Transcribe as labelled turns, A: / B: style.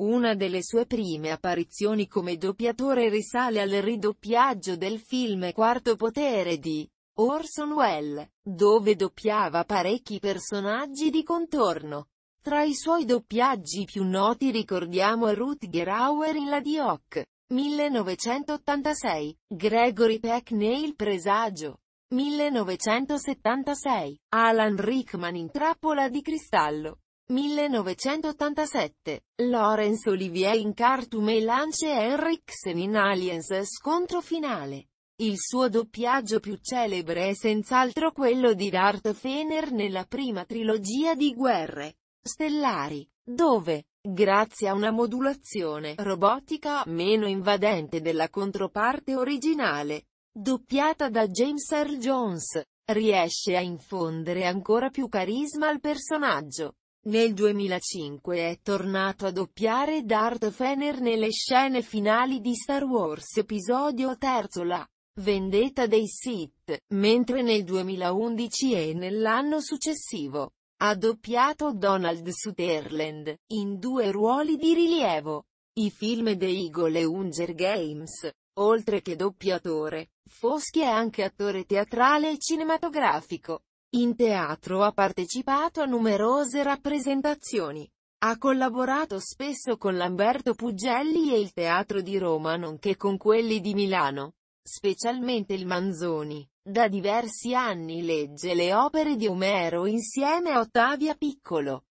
A: Una delle sue prime apparizioni come doppiatore risale al ridoppiaggio del film Quarto Potere di Orson Welles, dove doppiava parecchi personaggi di contorno. Tra i suoi doppiaggi più noti ricordiamo Rutger Hauer in La Dioc, 1986, Gregory Peck nel Presagio, 1976, Alan Rickman in Trappola di Cristallo, 1987, Laurence Olivier in Cartoon e Lance Henriksen in Aliens scontro finale. Il suo doppiaggio più celebre è senz'altro quello di Darth Fener nella prima trilogia di Guerre Stellari, dove, grazie a una modulazione robotica meno invadente della controparte originale, doppiata da James Earl Jones, riesce a infondere ancora più carisma al personaggio. Nel 2005 è tornato a doppiare Darth Fener nelle scene finali di Star Wars Episodio III La vendetta dei Sith, mentre nel 2011 e nell'anno successivo ha doppiato Donald Sutherland, in due ruoli di rilievo. I film The Eagle e Unger Games, oltre che doppiatore, Foschi è anche attore teatrale e cinematografico. In teatro ha partecipato a numerose rappresentazioni. Ha collaborato spesso con Lamberto Pugelli e il Teatro di Roma nonché con quelli di Milano, specialmente il Manzoni. Da diversi anni legge le opere di Omero insieme a Ottavia Piccolo.